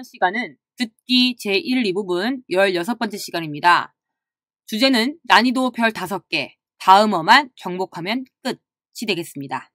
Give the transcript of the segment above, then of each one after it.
이번 시간은 듣기 제1, 2부분 16번째 시간입니다. 주제는 난이도 별 5개, 다음어만 정복하면 끝이 되겠습니다.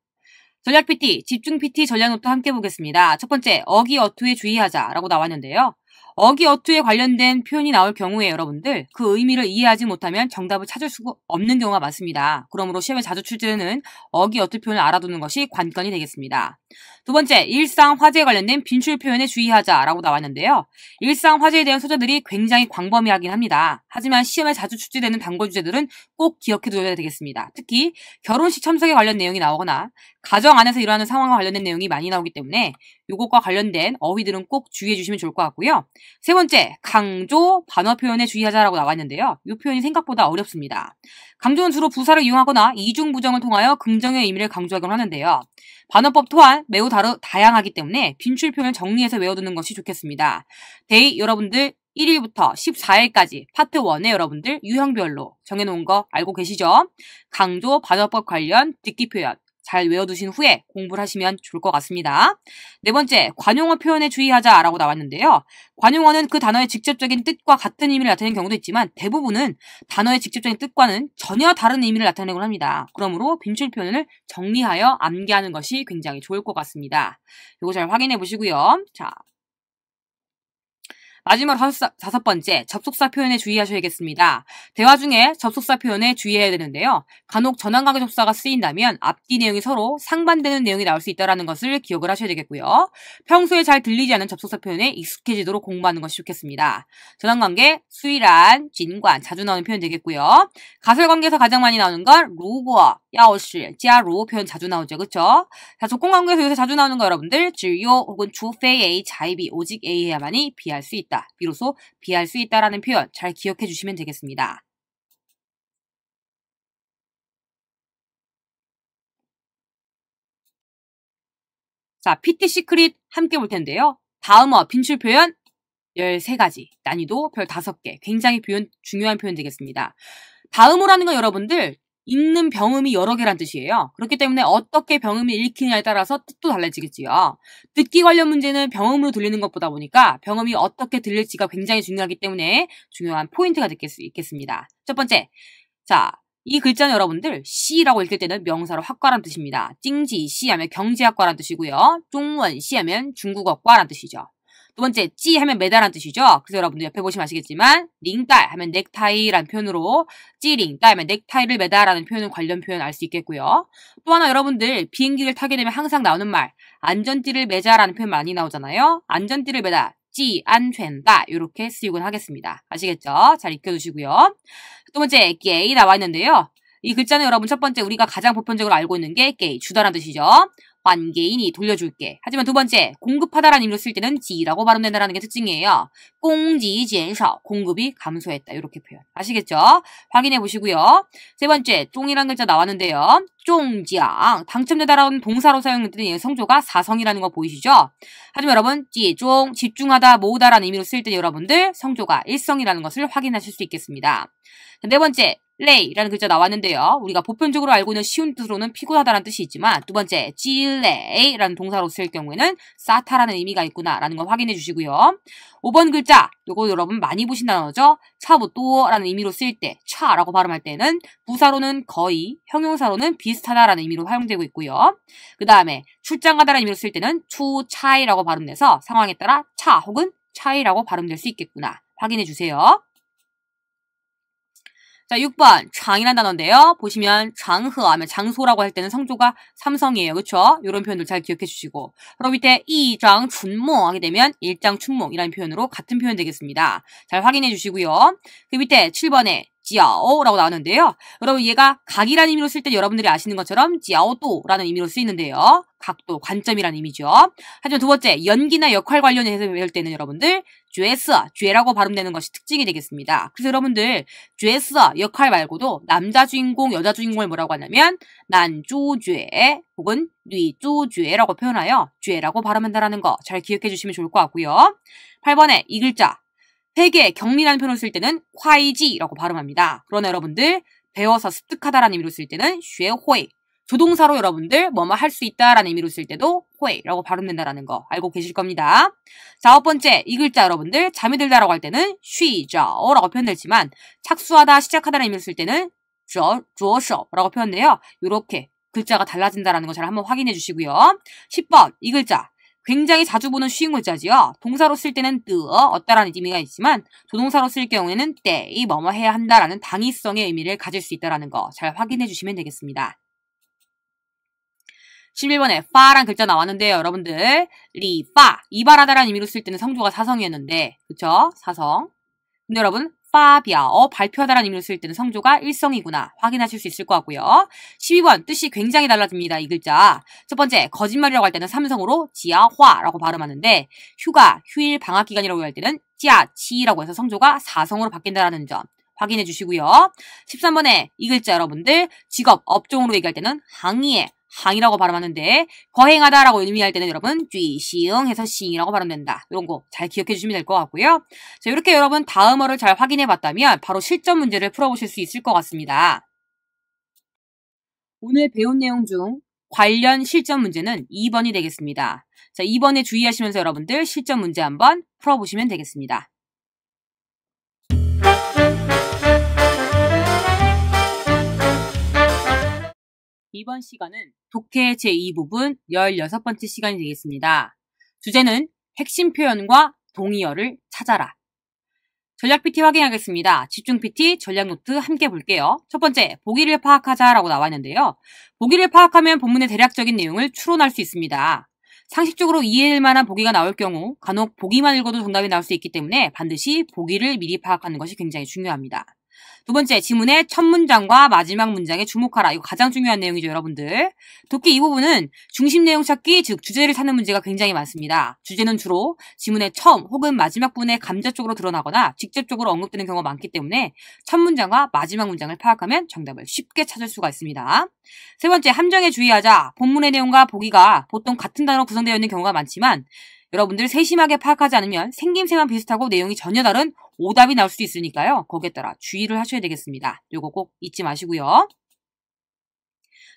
전략 PT, 집중 PT 전략노트 함께 보겠습니다. 첫 번째, 어기 어투에 주의하자 라고 나왔는데요. 어기어투에 관련된 표현이 나올 경우에 여러분들 그 의미를 이해하지 못하면 정답을 찾을 수 없는 경우가 많습니다. 그러므로 시험에 자주 출제되는 어기어투 표현을 알아두는 것이 관건이 되겠습니다. 두 번째, 일상 화제에 관련된 빈출 표현에 주의하자라고 나왔는데요. 일상 화제에 대한 소재들이 굉장히 광범위하긴 합니다. 하지만 시험에 자주 출제되는 단골 주제들은 꼭 기억해 두어야 되겠습니다. 특히 결혼식 참석에 관련 내용이 나오거나 가정 안에서 일어나는 상황과 관련된 내용이 많이 나오기 때문에 이것과 관련된 어휘들은 꼭 주의해 주시면 좋을 것 같고요. 세 번째, 강조, 반어 표현에 주의하자라고 나왔는데요. 이 표현이 생각보다 어렵습니다. 강조는 주로 부사를 이용하거나 이중 부정을 통하여 긍정의 의미를 강조하곤 하는데요. 반어법 또한 매우 다르, 다양하기 때문에 빈출 표현을 정리해서 외워두는 것이 좋겠습니다. 데이 여러분들 1일부터 14일까지 파트 1에 여러분들 유형별로 정해놓은 거 알고 계시죠? 강조, 반어법 관련, 듣기 표현, 잘 외워두신 후에 공부를 하시면 좋을 것 같습니다. 네 번째, 관용어 표현에 주의하자라고 나왔는데요. 관용어는 그 단어의 직접적인 뜻과 같은 의미를 나타내는 경우도 있지만 대부분은 단어의 직접적인 뜻과는 전혀 다른 의미를 나타내곤 합니다. 그러므로 빈출 표현을 정리하여 암기하는 것이 굉장히 좋을 것 같습니다. 이거 잘 확인해 보시고요. 자, 마지막 다섯 번째, 접속사 표현에 주의하셔야겠습니다. 대화 중에 접속사 표현에 주의해야 되는데요. 간혹 전환관계 접속사가 쓰인다면 앞뒤 내용이 서로 상반되는 내용이 나올 수 있다는 것을 기억을 하셔야 되겠고요. 평소에 잘 들리지 않은 접속사 표현에 익숙해지도록 공부하는 것이 좋겠습니다. 전환관계, 수일한, 진관, 자주 나오는 표현 되겠고요. 가설관계에서 가장 많이 나오는 건로고와 야오시, 지하로 표현 자주 나오죠. 그쵸? 자, 조건관계에서 요새 자주 나오는 거 여러분들. 주요 혹은 주페이 자이비 오직 A에야만이 비할 수 있다. 비로소 비할 수 있다라는 표현 잘 기억해 주시면 되겠습니다. 자, PT 시크릿 함께 볼 텐데요. 다음어 빈출 표현 13가지, 난이도 별 5개, 굉장히 표현, 중요한 표현 되겠습니다. 다음어라는 건 여러분들 읽는 병음이 여러 개란 뜻이에요. 그렇기 때문에 어떻게 병음을 읽히냐에 따라서 뜻도 달라지겠지요. 듣기 관련 문제는 병음으로 들리는 것보다 보니까 병음이 어떻게 들릴지가 굉장히 중요하기 때문에 중요한 포인트가 될 수 있겠습니다. 첫 번째, 자, 이 글자는 여러분들 씨라고 읽을 때는 명사로 학과란 뜻입니다. 찡지 씨 하면 경제학과란 뜻이고요. 종원 씨 하면 중국어과란 뜻이죠. 두 번째, 찌 하면 매달한 뜻이죠. 그래서 여러분들 옆에 보시면 아시겠지만 링딸 하면 넥타이란 표현으로 찌 링딸 하면 넥타이를 매달라는 표현은 관련 표현 알수 있겠고요. 또 하나 여러분들 비행기를 타게 되면 항상 나오는 말 안전띠를 매자라는 표현 많이 나오잖아요. 안전띠를 매다. 찌, 안, 된다. 이렇게 쓰이곤 하겠습니다. 아시겠죠? 잘 익혀두시고요. 두 번째, 게이 나와 있는데요. 이 글자는 여러분 첫 번째 우리가 가장 보편적으로 알고 있는 게 게이, 주다라는 뜻이죠. 관계인이 돌려줄게. 하지만 두 번째, 공급하다라는 의미로 쓸 때는 지라고 발음된다라는 게 특징이에요. 공지 지젠서 공급이 감소했다. 이렇게 표현. 아시겠죠? 확인해 보시고요. 세 번째, 쫑이라는 글자 나왔는데요. 찌종지앙 당첨돼 달라온 동사로 사용되는 성조가 사성이라는 거 보이시죠? 하지만 여러분 찌종 집중하다 모으다라는 의미로 쓸 때 여러분들 성조가 일성이라는 것을 확인하실 수 있겠습니다. 네 번째 레이라는 글자 나왔는데요. 우리가 보편적으로 알고 있는 쉬운 뜻으로는 피곤하다라는 뜻이 있지만 두 번째 찌레이라는 동사로 쓸 경우에는 싸타라는 의미가 있구나라는 걸 확인해 주시고요. 5번 글자, 요거 여러분 많이 보신 단어죠? 차부또라는 의미로 쓰일 때, 차라고 발음할 때는 부사로는 거의, 형용사로는 비슷하다라는 의미로 활용되고 있고요. 그 다음에 출장 가다라는 의미로 쓸 때는 추차이라고 발음돼서 상황에 따라 차 혹은 차이라고 발음될 수 있겠구나. 확인해 주세요. 자, 6번 장이란 단어인데요. 보시면 장허 하면 장소라고 할 때는 성조가 삼성이에요. 그렇죠? 이런 표현들 잘 기억해 주시고 그럼 밑에 이장 춘몽 하게 되면 일장 춘몽이라는 표현으로 같은 표현 되겠습니다. 잘 확인해 주시고요. 그 밑에 7번에 지아오라고 나오는데요. 여러분 얘가 각이라는 의미로 쓸 때 여러분들이 아시는 것처럼 지아오또라는 의미로 쓰이는데요. 각도, 관점이라는 의미죠. 하지만 두 번째, 연기나 역할 관련해서 배울 때는 여러분들 죄스, 죄라고 발음되는 것이 특징이 되겠습니다. 그래서 여러분들 죄스, 역할 말고도 남자 주인공, 여자 주인공을 뭐라고 하냐면 난조죄 혹은 뉘조죄라고 표현하여 죄라고 발음한다라는 거 잘 기억해 주시면 좋을 것 같고요. 8번에 이 글자 회계, 경리라는 표현을 쓸 때는 화이지라고 발음합니다. 그러나 여러분들 배워서 습득하다라는 의미로 쓸 때는 쉐호이 조동사로 여러분들 뭐뭐 할 수 있다라는 의미로 쓸 때도 호이라고 발음된다라는 거 알고 계실 겁니다. 자, 첫 번째 이 글자 여러분들 잠이 들다라고 할 때는 쉬저라고 표현되지만 착수하다 시작하다라는 의미로 쓸 때는 저조셔라고 표현돼요. 이렇게 글자가 달라진다라는 거 잘 한번 확인해 주시고요. 10번 이 글자 굉장히 자주 보는 쉬운글자지요 동사로 쓸 때는 뜨어, 어따라는 의미가 있지만 조동사로 쓸 경우에는 때이 뭐뭐 해야 한다라는 당위성의 의미를 가질 수 있다는 라거잘 확인해 주시면 되겠습니다. 11번에 파란 글자 나왔는데요. 여러분들 리파 이발하다라는 의미로 쓸 때는 성조가 사성이었는데 그쵸? 사성 근데 여러분 发表, 어, 발표하다라는 의미로 쓸 때는 성조가 일성이구나 확인하실 수 있을 것 같고요. 12번 뜻이 굉장히 달라집니다. 이 글자. 첫 번째 거짓말이라고 할 때는 삼성으로 지아화라고 발음하는데 휴가, 휴일, 방학 기간이라고 할 때는 지아치라고 해서 성조가 사성으로 바뀐다라는 점. 확인해 주시고요. 13번에 이 글자 여러분들 직업, 업종으로 얘기할 때는 항의에 항이라고 발음하는데 거행하다라고 의미할 때는 여러분 쥐시응 해서 시잉이라고 발음된다. 이런 거 잘 기억해 주시면 될 것 같고요. 자 이렇게 여러분 다음어를 잘 확인해 봤다면 바로 실전 문제를 풀어보실 수 있을 것 같습니다. 오늘 배운 내용 중 관련 실전 문제는 2번이 되겠습니다. 자 2번에 주의하시면서 여러분들 실전 문제 한번 풀어보시면 되겠습니다. 이번 시간은 독해 제2부분 16번째 시간이 되겠습니다. 주제는 핵심 표현과 동의어를 찾아라. 전략 PT 확인하겠습니다. 집중 PT 전략 노트 함께 볼게요. 첫 번째, 보기를 파악하자라고 나왔는데요. 보기를 파악하면 본문의 대략적인 내용을 추론할 수 있습니다. 상식적으로 이해할 만한 보기가 나올 경우 간혹 보기만 읽어도 정답이 나올 수 있기 때문에 반드시 보기를 미리 파악하는 것이 굉장히 중요합니다. 두 번째, 지문의 첫 문장과 마지막 문장에 주목하라. 이거 가장 중요한 내용이죠, 여러분들. 독기 이 부분은 중심 내용 찾기, 즉 주제를 찾는 문제가 굉장히 많습니다. 주제는 주로 지문의 처음 혹은 마지막 부분에 감자 쪽으로 드러나거나 직접적으로 언급되는 경우가 많기 때문에 첫 문장과 마지막 문장을 파악하면 정답을 쉽게 찾을 수가 있습니다. 세 번째, 함정에 주의하자. 본문의 내용과 보기가 보통 같은 단어로 구성되어 있는 경우가 많지만 여러분들 세심하게 파악하지 않으면 생김새만 비슷하고 내용이 전혀 다른 오답이 나올 수 있으니까요. 거기에 따라 주의를 하셔야 되겠습니다. 이거 꼭 잊지 마시고요.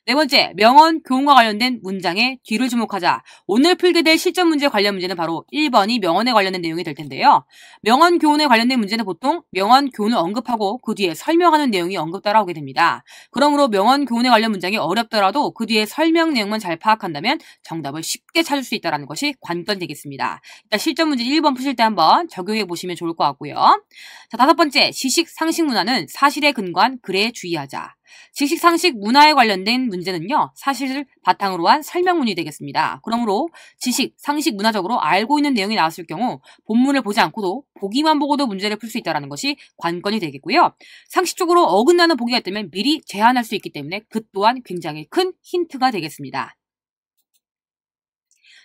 네 번째, 명언, 교훈과 관련된 문장의 뒤를 주목하자. 오늘 풀게 될 실전 문제 관련 문제는 바로 1번이 명언에 관련된 내용이 될 텐데요. 명언, 교훈에 관련된 문제는 보통 명언, 교훈을 언급하고 그 뒤에 설명하는 내용이 언급 따라오게 됩니다. 그러므로 명언, 교훈에 관련 문장이 어렵더라도 그 뒤에 설명 내용만 잘 파악한다면 정답을 쉽게 찾을 수 있다는 것이 관건 되겠습니다. 일단 실전 문제 1번 푸실 때 한번 적용해 보시면 좋을 것 같고요. 자, 다섯 번째, 시식, 상식 문화는 사실에 근거한 글에 주의하자. 지식, 상식, 문화에 관련된 문제는요, 사실을 바탕으로 한 설명문이 되겠습니다. 그러므로 지식, 상식, 문화적으로 알고 있는 내용이 나왔을 경우 본문을 보지 않고도 보기만 보고도 문제를 풀 수 있다는 것이 관건이 되겠고요. 상식적으로 어긋나는 보기가 있다면 미리 제한할 수 있기 때문에 그 또한 굉장히 큰 힌트가 되겠습니다.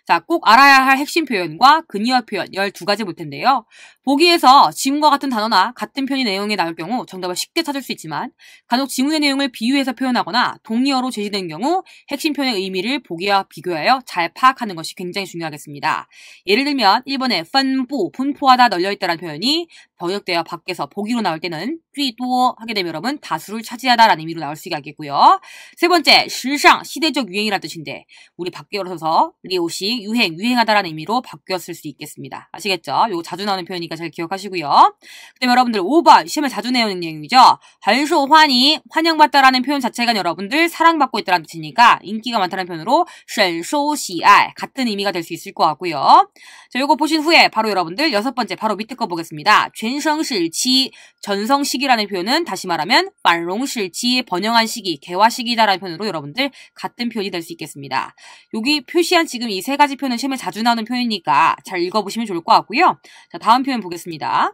자, 꼭 알아야 할 핵심 표현과 근위어 표현 12가지 볼 텐데요. 보기에서 지문과 같은 단어나 같은 편의 내용이 나올 경우 정답을 쉽게 찾을 수 있지만 간혹 지문의 내용을 비유해서 표현하거나 동의어로 제시된 경우 핵심 표현의 의미를 보기와 비교하여 잘 파악하는 것이 굉장히 중요하겠습니다. 예를 들면 1번에 펀보 분포하다 널려있다라는 표현이 번역되어 밖에서 보기로 나올 때는 쥐또 하게 되면 여러분 다수를 차지하다라는 의미로 나올 수 있겠고요. 세 번째, 실상 시대적 유행이라는 뜻인데 우리 밖에 뀌어서 이게 옷이 유행, 유행하다라는 의미로 바뀌었을 수 있겠습니다. 아시겠죠? 요 자주 나오는 표현이니까 잘 기억하시고요. 그다음 여러분들 5번 시험에 자주 내오는 내용이죠. 한소환이 환영받다라는 표현 자체가 여러분들 사랑받고 있다라는 뜻이니까 인기가 많다는 표현으로 셜소시알 같은 의미가 될 수 있을 것 같고요. 자, 요거 보신 후에 바로 여러분들 여섯 번째 바로 밑에 거 보겠습니다. 전성실치, 전성시기라는 표현은 다시 말하면 만롱실치, 번영한 시기, 개화시기다라는 표현으로 여러분들 같은 표현이 될 수 있겠습니다. 여기 표시한 지금 이 세 가지 표현은 시험에 자주 나오는 표현이니까 잘 읽어보시면 좋을 것 같고요. 자, 다음 표현 보겠습니다.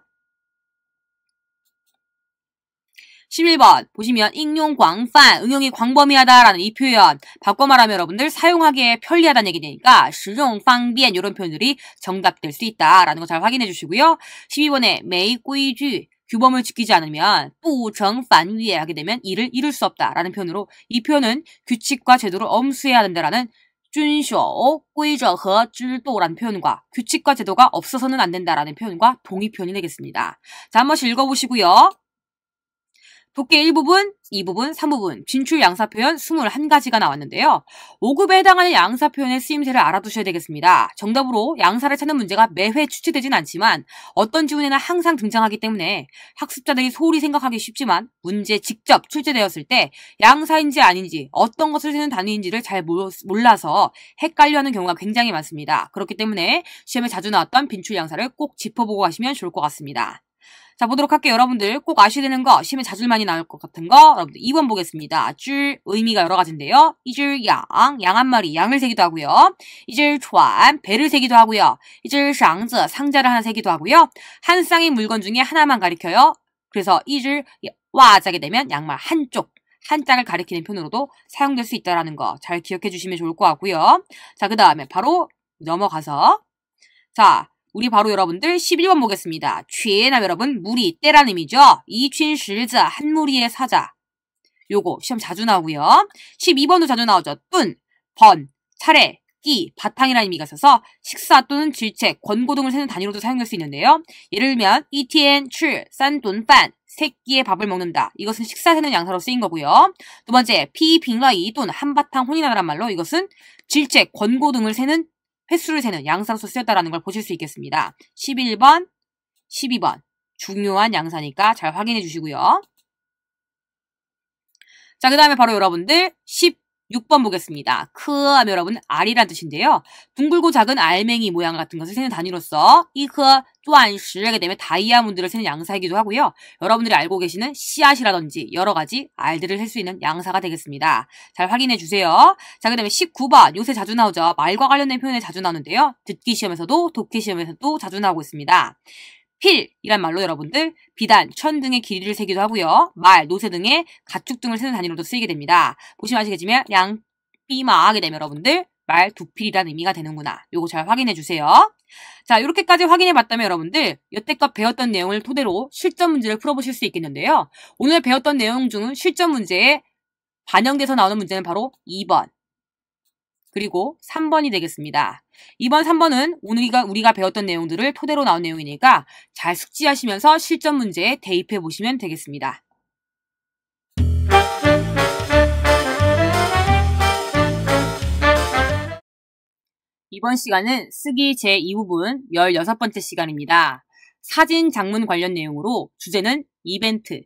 11번 보시면应용 광판, 응용이 광범위하다라는 이 표현 바꿔 말하면 여러분들 사용하기에 편리하다는 얘기 되니까 실용, 방변 이런 표현들이 정답될 수 있다라는 거 잘 확인해 주시고요. 12번에 매이꾸이쥐 규범을 지키지 않으면 부정반위에 하게 되면 이를 이룰 수 없다라는 표현으로 이 표현은 규칙과 제도를 엄수해야 된다라는 준쇼规则和制度라는 표현과 규칙과 제도가 없어서는 안 된다라는 표현과 동의 표현이 되겠습니다. 자, 한 번씩 읽어보시고요. 도끼 1부분, 2부분, 3부분, 진출 양사 표현 21가지가 나왔는데요. 5급에 해당하는 양사 표현의 쓰임새를 알아두셔야 되겠습니다. 정답으로 양사를 찾는 문제가 매회 출제되진 않지만 어떤 지문에나 항상 등장하기 때문에 학습자들이 소홀히 생각하기 쉽지만 문제 직접 출제되었을 때 양사인지 아닌지 어떤 것을 쓰는 단위인지를 잘 몰라서 헷갈려하는 경우가 굉장히 많습니다. 그렇기 때문에 시험에 자주 나왔던 빈출 양사를 꼭 짚어보고 가시면 좋을 것 같습니다. 자, 보도록 할게요. 여러분들 꼭 아셔야 되는 거, 심해 자줄만이 나올 것 같은 거. 여러분들 2번 보겠습니다. 줄, 의미가 여러 가지인데요. 이 줄 양, 양 한 마리, 양을 세기도 하고요. 이 줄 좌안, 배를 세기도 하고요. 이 줄 상즈 상자를 하나 세기도 하고요. 한 쌍의 물건 중에 하나만 가리켜요. 그래서 이 줄 와 자게 되면 양말 한쪽, 한짝을 가리키는 편으로도 사용될 수 있다는 라 거잘 기억해 주시면 좋을 것 같고요. 자, 그 다음에 바로 넘어가서 자, 우리 바로 여러분들 11번 보겠습니다. 취해남 여러분 무리 때란 의미죠. 이춘실자 한 무리의 사자. 요거 시험 자주 나오고요. 12번도 자주 나오죠. 뿐, 번, 차례, 끼, 바탕이라는 의미가 있어서 식사 또는 질책, 권고 등을 세는 단위로도 사용될수 있는데요. 예를 들면 ETN, 출, 싼돈반 새끼의 밥을 먹는다. 이것은 식사 세는 양사로 쓰인 거고요. 두 번째, 피, 빙라, 이 또는 한바탕 혼이나란 말로 이것은 질책, 권고 등을 세는 횟수를 세는 양상수 쓰였다라는 걸 보실 수 있겠습니다. 11번, 12번 중요한 양산이니까잘 확인해 주시고요. 자, 그 다음에 바로 여러분들 10 6번 보겠습니다. 크 하면 여러분 알이란 뜻인데요. 둥글고 작은 알맹이 모양 같은 것을 세는 단위로서 이크 또한 시하게 되면 다이아몬드를 세는 양사이기도 하고요. 여러분들이 알고 계시는 씨앗이라든지 여러 가지 알들을 셀 수 있는 양사가 되겠습니다. 잘 확인해 주세요. 자, 그 다음에 19번 요새 자주 나오죠. 말과 관련된 표현에 자주 나오는데요. 듣기 시험에서도 독해 시험에서도 자주 나오고 있습니다. 필 이란 말로 여러분들 비단, 천 등의 길이를 세기도 하고요. 말, 노세 등의 가축 등을 세는 단위로도 쓰이게 됩니다. 보시면 아시겠지만 양, 삐마 하게 되면 여러분들 말 두 필이라는 의미가 되는구나. 요거 잘 확인해 주세요. 자, 이렇게까지 확인해 봤다면 여러분들 여태껏 배웠던 내용을 토대로 실전 문제를 풀어보실 수 있겠는데요. 오늘 배웠던 내용 중 실전 문제에 반영돼서 나오는 문제는 바로 2번 그리고 3번이 되겠습니다. 2번, 3번은 오늘가 우리가 배웠던 내용들을 토대로 나온 내용이니까 잘 숙지하시면서 실전 문제에 대입해 보시면 되겠습니다. 이번 시간은 쓰기 제2부분 16번째 시간입니다. 사진 장문 관련 내용으로 주제는 이벤트,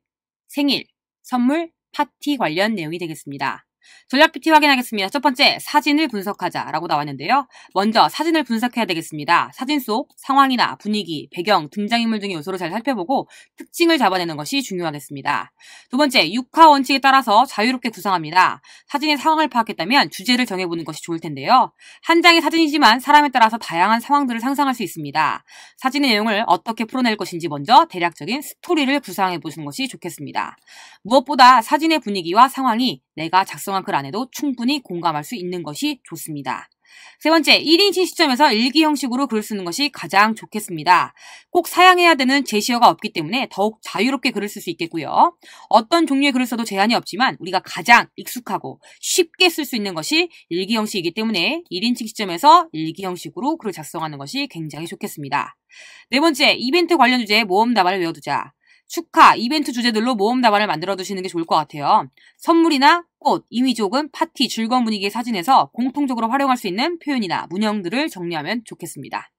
생일, 선물, 파티 관련 내용이 되겠습니다. 전략 PT 확인하겠습니다. 첫 번째, 사진을 분석하자 라고 나왔는데요. 먼저 사진을 분석해야 되겠습니다. 사진 속 상황이나 분위기, 배경, 등장인물 등의 요소를 잘 살펴보고 특징을 잡아내는 것이 중요하겠습니다. 두 번째, 육하 원칙에 따라서 자유롭게 구상합니다. 사진의 상황을 파악했다면 주제를 정해보는 것이 좋을 텐데요. 한 장의 사진이지만 사람에 따라서 다양한 상황들을 상상할 수 있습니다. 사진의 내용을 어떻게 풀어낼 것인지 먼저 대략적인 스토리를 구상해보시는 것이 좋겠습니다. 무엇보다 사진의 분위기와 상황이 내가 작성 작성한 글 안에도 충분히 공감할 수 있는 것이 좋습니다. 세 번째, 1인칭 시점에서 일기 형식으로 글을 쓰는 것이 가장 좋겠습니다. 꼭 사양해야 되는 제시어가 없기 때문에 더욱 자유롭게 글을 쓸 수 있겠고요. 어떤 종류의 글을 써도 제한이 없지만 우리가 가장 익숙하고 쉽게 쓸 수 있는 것이 일기 형식이기 때문에 1인칭 시점에서 일기 형식으로 글을 작성하는 것이 굉장히 좋겠습니다. 네 번째, 이벤트 관련 주제의 모험 답안을 외워두자. 축하, 이벤트 주제들로 모험 답안을 만들어 두시는 게 좋을 것 같아요. 선물이나 꽃, 이미지 혹은 파티, 즐거운 분위기의 사진에서 공통적으로 활용할 수 있는 표현이나 문형들을 정리하면 좋겠습니다.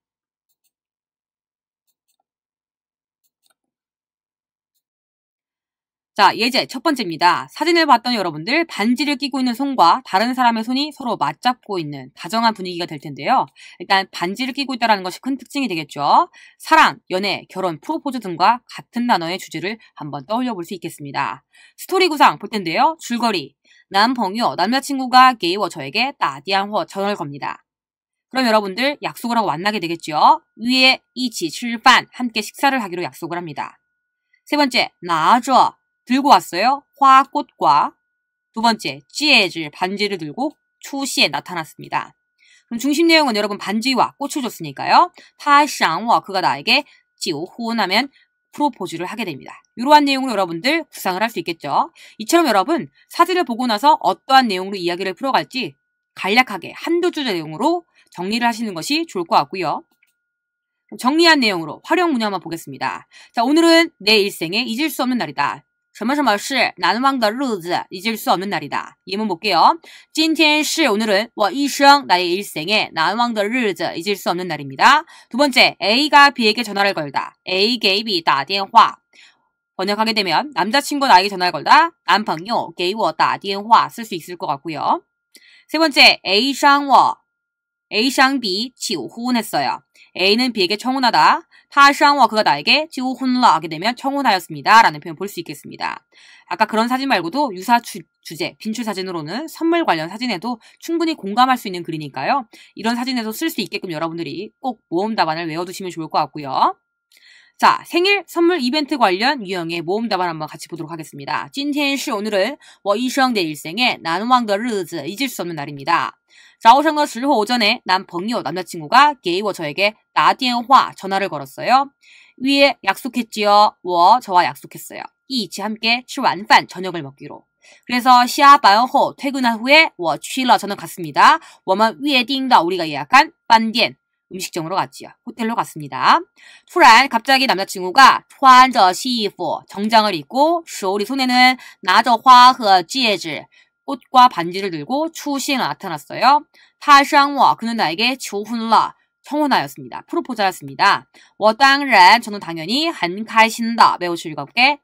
자, 예제 첫 번째입니다. 사진을 봤던 여러분들 반지를 끼고 있는 손과 다른 사람의 손이 서로 맞잡고 있는 다정한 분위기가 될 텐데요. 일단 반지를 끼고 있다는 것이 큰 특징이 되겠죠. 사랑, 연애, 결혼, 프로포즈 등과 같은 단어의 주제를 한번 떠올려 볼 수 있겠습니다. 스토리 구상 볼 텐데요. 줄거리. 남펑요 남자친구가 게이워 저에게 따디안호 전화를 겁니다. 그럼 여러분들 약속을 하고 만나게 되겠죠. 위에 이치 출판 함께 식사를 하기로 약속을 합니다. 세 번째, 나줘 들고 왔어요. 화꽃과 두 번째 찌에질 반지를 들고 추시에 나타났습니다. 그럼 중심 내용은 여러분 반지와 꽃을 줬으니까요. 파샹워 그가 나에게 지오 호언하면 프로포즈를 하게 됩니다. 이러한 내용으로 여러분들 구상을 할 수 있겠죠. 이처럼 여러분 사진을 보고 나서 어떠한 내용으로 이야기를 풀어갈지 간략하게 한두 주제 내용으로 정리를 하시는 것이 좋을 것 같고요. 정리한 내용으로 활용 문제 만 보겠습니다. 자, 오늘은 내 일생에 잊을 수 없는 날이다. 什么什么是难忘的日子, 잊을 수 없는 날이다. 이문 볼게요. 今天是 오늘은 我一生 나의 일생에 난忘的日즈 잊을 수 없는 날입니다. 두 번째, A가 B에게 전화를 걸다. A gave B 打电话. 번역하게 되면 남자친구 나에게 전화를 걸다. 남편요, 给我打电话쓸 수 있을 것 같고요. 세 번째, A 伤我. A 伤 B 起후운했어요. A는 B에게 청혼하다. 하샹워크가 나에게 지오혼라하게 되면 청혼하였습니다. 라는 표현 볼 수 있겠습니다. 아까 그런 사진 말고도 유사 주, 제 빈출 사진으로는 선물 관련 사진에도 충분히 공감할 수 있는 글이니까요. 이런 사진에서 쓸 수 있게끔 여러분들이 꼭모험 답안을 외워두시면 좋을 것 같고요. 자, 생일 선물 이벤트 관련 유형의 모음답안 한번 같이 보도록 하겠습니다. 찐텐시 오늘은 워이슈生내일생의 나는 왕的日子 잊을 수 없는 날입니다. 早上的时候 오전에 남이友 남자친구가 게이워 저에게 나엔화 전화를 걸었어요. 위에 약속했지요. 워 저와 약속했어요. 이치 함께 출완饭 저녁을 먹기로. 그래서 시아바연호 퇴근한 후에 我去러 저는 갔습니다. 워먼 위에 定的 우리가 예약한 반디엔 음식점으로 갔지요. 호텔로 갔습니다. 투란 갑자기 남자친구가 穿着西服 정장을 입고 手리 손에는 나저花和戒指 꽃과 반지를 들고 추시에 나타났어요. 타샹워 그는 나에게 조훈라 청혼하였습니다. 프로포자였습니다. 워땅然 저는 당연히 한카신다 매우 즐겁게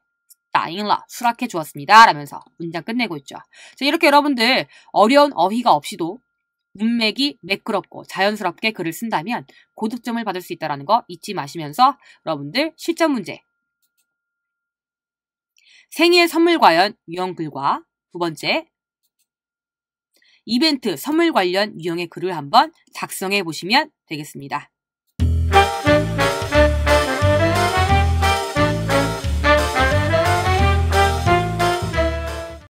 나잉라 수락해 주었습니다. 라면서 문장 끝내고 있죠. 자, 이렇게 여러분들 어려운 어휘가 없이도 문맥이 매끄럽고 자연스럽게 글을 쓴다면 고득점을 받을 수 있다는 거 잊지 마시면서 여러분들 실전 문제 생일 선물 관련 유형 글과 두 번째 이벤트 선물 관련 유형의 글을 한번 작성해 보시면 되겠습니다.